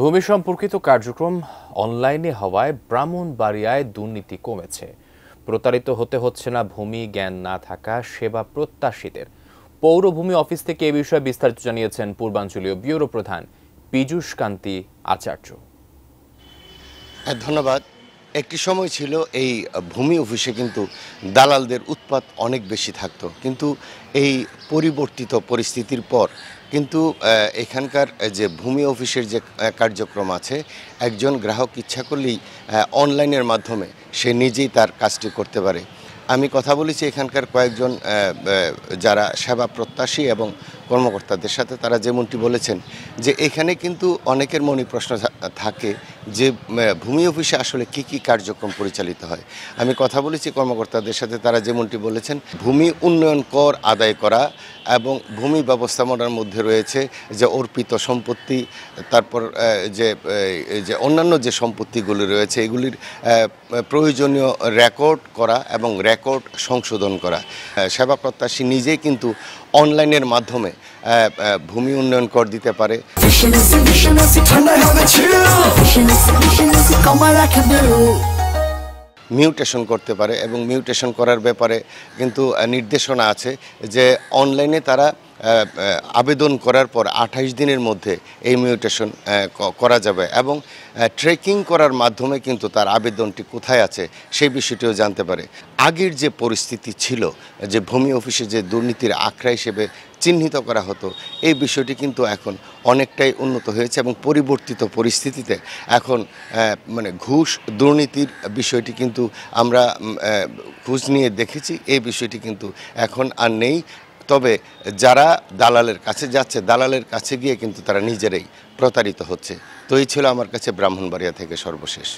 ভূমি সম্পর্কিত কার্যক্রম অনলাইনে হওয়ায় ব্রাহ্মণবাড়িয়ায় দুর্নীতি কমেছে প্রতারিত হতে হচ্ছে না ভূমি জ্ঞান না থাকা সেবা প্রত্যাশীদের পৌরভূমি অফিস থেকে এ বিষয়ে বিস্তারিত জানিয়েছেন পূর্বাঞ্চলীয় ব্যুরো প্রধান পীযুষ কান্তি আচার্য হ্যাঁ, ধন্যবাদ একটি সময় ছিল এই ভূমি অফিসে কিন্তু দালালদের উৎপাত অনেক বেশি থাকতো কিন্তু এই পরিবর্তিত পরিস্থিতির পর কিন্তু এখানকার যে ভূমি অফিসের যে কার্যক্রম আছে একজন গ্রাহক ইচ্ছা করলেই অনলাইনের মাধ্যমে সে নিজেই তার কাজটি করতে পারে আমি কথা বলেছি এখানকার কয়েকজন যারা সেবা প্রত্যাশী এবং কর্মকর্তাদের সাথে তারা যেমনটি বলেছেন যে এখানে কিন্তু অনেকের মনে প্রশ্ন থাকে যে ভূমি অফিসে আসলে কি কি কার্যক্রম পরিচালিত হয় আমি কথা বলেছি কর্মকর্তাদের সাথে তারা যেমনটি বলেছেন ভূমি উন্নয়ন কর আদায় করা এবং ভূমি ব্যবস্থাপনার মধ্যে রয়েছে যে অর্পিত সম্পত্তি তারপর যে যে অন্যান্য যে সম্পত্তিগুলি রয়েছে এগুলির প্রয়োজনীয় রেকর্ড করা এবং রেকর্ড সংশোধন করা সেবা প্রত্যাশী নিজেই কিন্তু অনলাইনের মাধ্যমে ভূমি উন্নয়ন কর দিতে পারে মিউটেশন করতে পারে এবং মিউটেশন করার ব্যাপারে কিন্তু নির্দেশনা আছে যে অনলাইনে তারা আবেদন করার পর আঠাইশ দিনের মধ্যে এই মিউটেশন করা যাবে এবং ট্রেকিং করার মাধ্যমে কিন্তু তার আবেদনটি কোথায় আছে সেই বিষয়টিও জানতে পারে আগের যে পরিস্থিতি ছিল যে ভূমি অফিসে যে দুর্নীতির আখড়া হিসেবে চিহ্নিত করা হতো এই বিষয়টি কিন্তু এখন অনেকটাই উন্নত হয়েছে এবং পরিবর্তিত পরিস্থিতিতে এখন মানে ঘুষ দুর্নীতির বিষয়টি কিন্তু আমরা ঘুষ নিয়ে দেখেছি এই বিষয়টি কিন্তু এখন আর নেই তবে যারা দালালের কাছে যাচ্ছে দালালের কাছে গিয়ে কিন্তু তারা নিজেরাই প্রতারিত হচ্ছে তো এই ছিল আমার কাছে ব্রাহ্মণবাড়িয়া থেকে সর্বশেষ